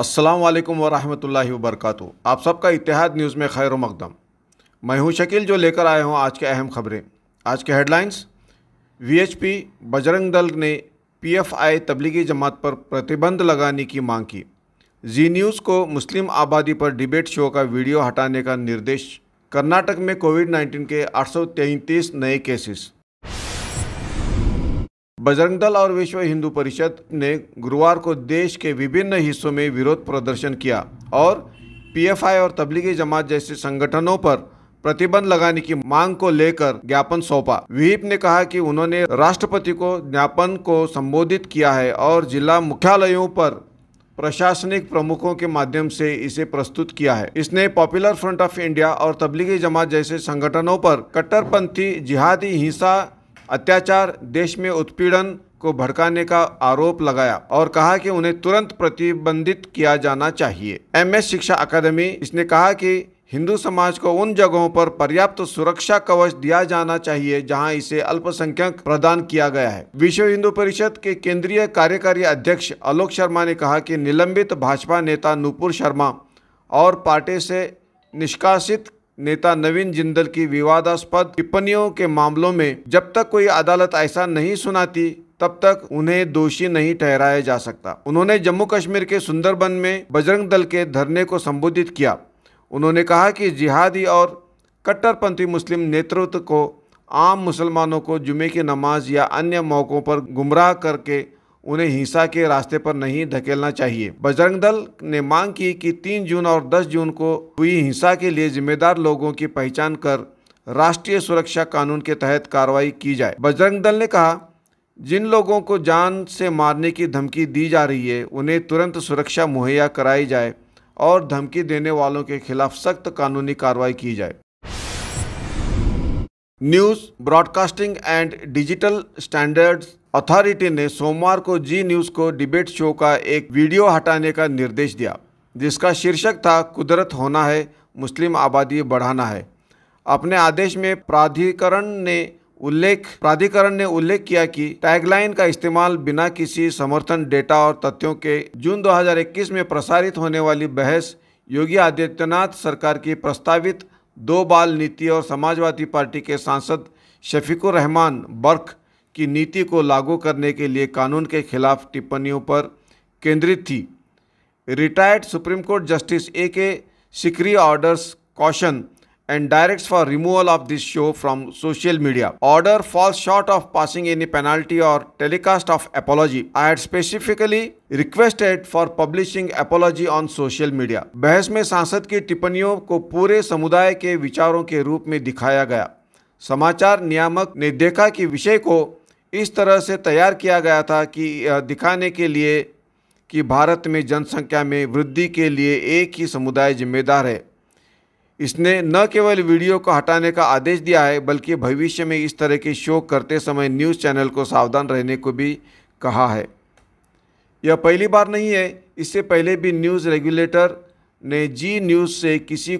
असलकम वरहमल वबरक आप सबका इतिहाद न्यूज़ में खैर मकदम मैं हूं शकील जो लेकर आया हूं आज के अहम खबरें आज के हेडलाइंस वीएचपी बजरंग दल ने पीएफआई तबलीगी जमात पर प्रतिबंध लगाने की मांग की जी न्यूज़ को मुस्लिम आबादी पर डिबेट शो का वीडियो हटाने का निर्देश कर्नाटक में कोविड 19 के आठ नए केसेस बजरंग दल और विश्व हिंदू परिषद ने गुरुवार को देश के विभिन्न हिस्सों में विरोध प्रदर्शन किया और पीएफआई और तबलीगी जमात जैसे संगठनों पर प्रतिबंध लगाने की मांग को लेकर ज्ञापन सौंपा विहिप ने कहा कि उन्होंने राष्ट्रपति को ज्ञापन को संबोधित किया है और जिला मुख्यालयों पर प्रशासनिक प्रमुखों के माध्यम से इसे प्रस्तुत किया है इसने पॉपुलर फ्रंट ऑफ इंडिया और तबलीगी जमात जैसे संगठनों पर कट्टरपंथी जिहादी हिंसा अत्याचार देश में उत्पीड़न को भड़काने का आरोप लगाया और कहा कि उन्हें तुरंत प्रतिबंधित किया जाना चाहिए एमएस शिक्षा अकादमी इसने कहा कि हिंदू समाज को उन जगहों पर पर्याप्त सुरक्षा कवच दिया जाना चाहिए जहां इसे अल्पसंख्यक प्रदान किया गया है विश्व हिंदू परिषद के केंद्रीय कार्यकारी अध्यक्ष आलोक शर्मा ने कहा कि निलंबित भाजपा नेता नूपुर शर्मा और पार्टी से निष्कासित नेता नवीन जिंदल की विवादास्पद टिप्पणियों के मामलों में जब तक कोई अदालत ऐसा नहीं सुनाती तब तक उन्हें दोषी नहीं ठहराया जा सकता उन्होंने जम्मू कश्मीर के सुंदरबन में बजरंग दल के धरने को संबोधित किया उन्होंने कहा कि जिहादी और कट्टरपंथी मुस्लिम नेतृत्व को आम मुसलमानों को जुमे की नमाज या अन्य मौक़ों पर गुमराह करके उन्हें हिंसा के रास्ते पर नहीं धकेलना चाहिए बजरंग दल ने मांग की कि 3 जून और 10 जून को हुई हिंसा के लिए जिम्मेदार लोगों की पहचान कर राष्ट्रीय सुरक्षा कानून के तहत कार्रवाई की जाए बजरंग दल ने कहा जिन लोगों को जान से मारने की धमकी दी जा रही है उन्हें तुरंत सुरक्षा मुहैया कराई जाए और धमकी देने वालों के खिलाफ सख्त कानूनी कार्रवाई की जाए news broadcasting and digital standards authority ने सोमवार को जी न्यूज़ को डिबेट शो का एक वीडियो हटाने का निर्देश दिया जिसका शीर्षक था कुदरत होना है मुस्लिम आबादी बढ़ाना है अपने आदेश में प्राधिकरण ने उल्लेख प्राधिकरण ने उल्लेख किया कि टैगलाइन का इस्तेमाल बिना किसी समर्थन डेटा और तथ्यों के जून 2021 में प्रसारित होने वाली बहस योगी आदित्यनाथ सरकार की प्रस्तावित दो बाल नीति और समाजवादी पार्टी के सांसद शफीकुर रहमान बर्ख की नीति को लागू करने के लिए कानून के खिलाफ टिप्पणियों पर केंद्रित थी retired Supreme Court justice A K Sikri orders caution and directs for removal of this show from social media. Order falls short of passing any penalty or telecast of apology. I had specifically requested for publishing apology on social media बहस में सांसद की टिप्पणियों को पूरे समुदाय के विचारों के रूप में दिखाया गया समाचार नियामक ने देखा कि विषय को इस तरह से तैयार किया गया था कि दिखाने के लिए कि भारत में जनसंख्या में वृद्धि के लिए एक ही समुदाय जिम्मेदार है इसने न केवल वीडियो को हटाने का आदेश दिया है बल्कि भविष्य में इस तरह के शो करते समय न्यूज़ चैनल को सावधान रहने को भी कहा है यह पहली बार नहीं है इससे पहले भी न्यूज़ रेगुलेटर ने जी न्यूज़ से किसी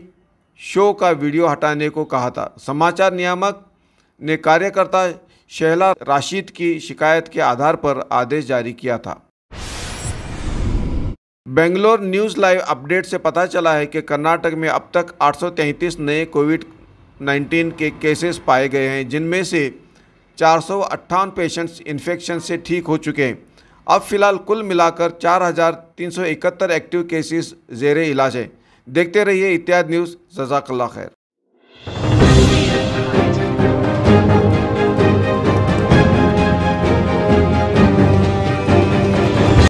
शो का वीडियो हटाने को कहा था समाचार नियामक ने कार्यकर्ता शहला राशिद की शिकायत के आधार पर आदेश जारी किया था बेंगलोर न्यूज़ लाइव अपडेट से पता चला है कि कर्नाटक में अब तक 833 नए कोविड 19 के केसेस पाए गए हैं जिनमें से चार पेशेंट्स इन्फेक्शन से ठीक हो चुके हैं अब फिलहाल कुल मिलाकर 4,371 एक्टिव केसेस जेर इलाज हैं देखते रहिए इत्याद न्यूज़ जजाकल्ला खैर